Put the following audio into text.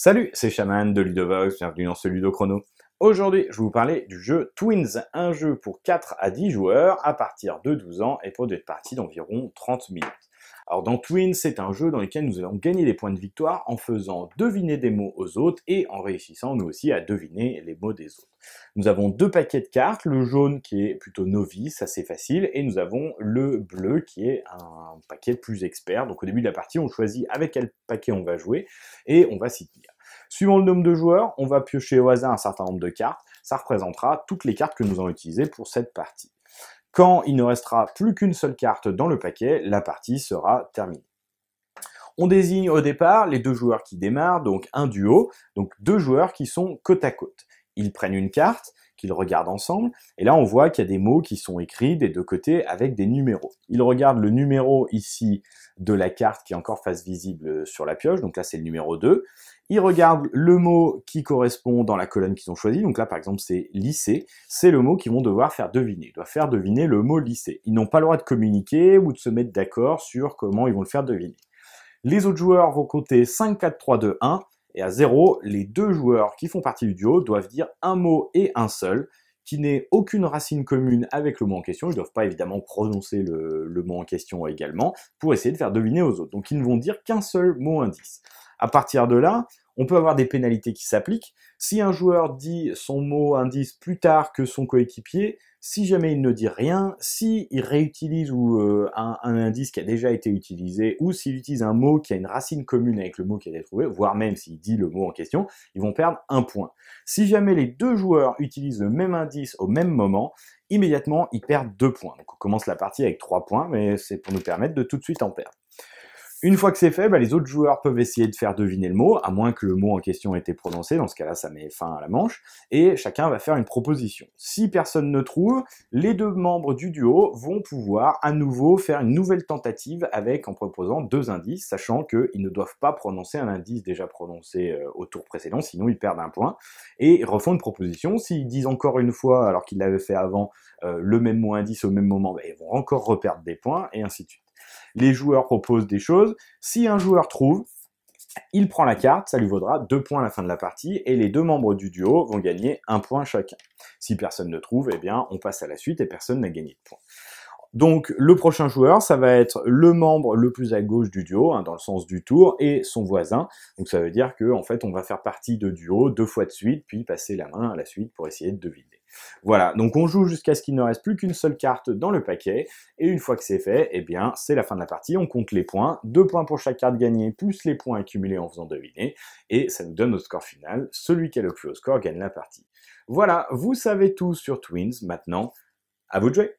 Salut, c'est Shaman de Ludovox, bienvenue dans ce Ludo Aujourd'hui, je vais vous parler du jeu Twins, un jeu pour 4 à 10 joueurs à partir de 12 ans et pour des parties d'environ 30 minutes. Alors dans Twins, c'est un jeu dans lequel nous allons gagner des points de victoire en faisant deviner des mots aux autres et en réussissant nous aussi à deviner les mots des autres. Nous avons deux paquets de cartes, le jaune qui est plutôt novice, assez facile, et nous avons le bleu qui est un paquet plus expert. Donc au début de la partie, on choisit avec quel paquet on va jouer et on va s'y tenir. Suivant le nombre de joueurs, on va piocher au hasard un certain nombre de cartes. Ça représentera toutes les cartes que nous allons utiliser pour cette partie. Quand il ne restera plus qu'une seule carte dans le paquet, la partie sera terminée. On désigne au départ les deux joueurs qui démarrent, donc un duo, donc deux joueurs qui sont côte à côte. Ils prennent une carte, qu'ils regardent ensemble. Et là, on voit qu'il y a des mots qui sont écrits des deux côtés avec des numéros. Ils regardent le numéro ici de la carte qui est encore face visible sur la pioche. Donc là, c'est le numéro 2. Ils regardent le mot qui correspond dans la colonne qu'ils ont choisi. Donc là, par exemple, c'est lycée. C'est le mot qu'ils vont devoir faire deviner. Ils doivent faire deviner le mot lycée. Ils n'ont pas le droit de communiquer ou de se mettre d'accord sur comment ils vont le faire deviner. Les autres joueurs vont compter 5, 4, 3, 2, 1 et à zéro, les deux joueurs qui font partie du duo doivent dire un mot et un seul qui n'ait aucune racine commune avec le mot en question. Ils ne doivent pas évidemment prononcer le, mot en question également pour essayer de faire deviner aux autres. Donc ils ne vont dire qu'un seul mot indice. À partir de là, on peut avoir des pénalités qui s'appliquent. Si un joueur dit son mot indice plus tard que son coéquipier, si jamais il ne dit rien, si réutilise euh, un, un, indice qui a déjà été utilisé, ou s'il utilise un mot qui a une racine commune avec le mot qui a été trouvé, voire même s'il dit le mot en question, ils vont perdre un point. Si jamais les deux joueurs utilisent le même indice au même moment, immédiatement ils perdent deux points. Donc on commence la partie avec trois points, mais c'est pour nous permettre de tout de suite en perdre. Une fois que c'est fait, bah, les autres joueurs peuvent essayer de faire deviner le mot, à moins que le mot en question ait été prononcé, dans ce cas-là ça met fin à la manche, et chacun va faire une proposition. Si personne ne trouve, les deux membres du duo vont pouvoir à nouveau faire une nouvelle tentative avec en proposant deux indices, sachant qu'ils ne doivent pas prononcer un indice déjà prononcé euh, au tour précédent, sinon ils perdent un point, et refont une proposition. S'ils disent encore une fois, alors qu'ils l'avaient fait avant, euh, le même mot indice au même moment, bah, ils vont encore reperdre des points, et ainsi de suite les joueurs proposent des choses. Si un joueur trouve, il prend la carte, ça lui vaudra deux points à la fin de la partie, et les deux membres du duo vont gagner un point chacun. Si personne ne trouve, eh bien, on passe à la suite et personne n'a gagné de points. Donc le prochain joueur, ça va être le membre le plus à gauche du duo, hein, dans le sens du tour, et son voisin. Donc ça veut dire qu'en en fait, on va faire partie de duo deux fois de suite, puis passer la main à la suite pour essayer de deviner. Voilà, donc on joue jusqu'à ce qu'il ne reste plus qu'une seule carte dans le paquet, et une fois que c'est fait, eh bien c'est la fin de la partie, on compte les points, deux points pour chaque carte gagnée, plus les points accumulés en faisant deviner, et ça nous donne notre score final, celui qui a le plus haut score gagne la partie. Voilà, vous savez tout sur Twins, maintenant, à vous de jouer